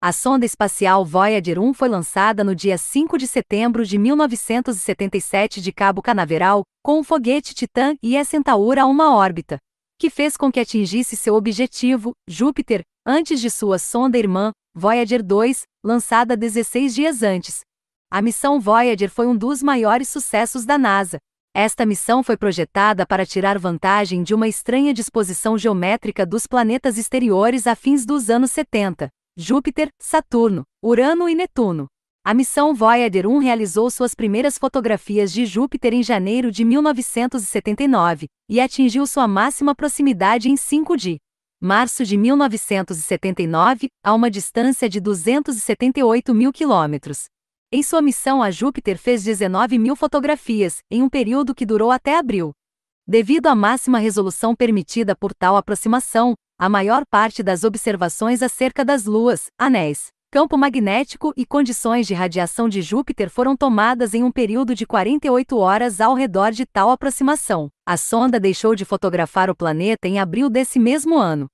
A sonda espacial Voyager 1 foi lançada no dia 5 de setembro de 1977 de Cabo Canaveral, com o foguete Titan e Centaur a uma órbita, que fez com que atingisse seu objetivo, Júpiter, antes de sua sonda irmã, Voyager 2, lançada 16 dias antes. A missão Voyager foi um dos maiores sucessos da NASA. Esta missão foi projetada para tirar vantagem de uma estranha disposição geométrica dos planetas exteriores a fins dos anos 70. Júpiter, Saturno, Urano e Netuno. A missão Voyager 1 realizou suas primeiras fotografias de Júpiter em janeiro de 1979 e atingiu sua máxima proximidade em 5 de março de 1979, a uma distância de 278 mil quilômetros. Em sua missão a Júpiter fez 19 mil fotografias, em um período que durou até abril. Devido à máxima resolução permitida por tal aproximação, a maior parte das observações acerca das luas, anéis, campo magnético e condições de radiação de Júpiter foram tomadas em um período de 48 horas ao redor de tal aproximação. A sonda deixou de fotografar o planeta em abril desse mesmo ano,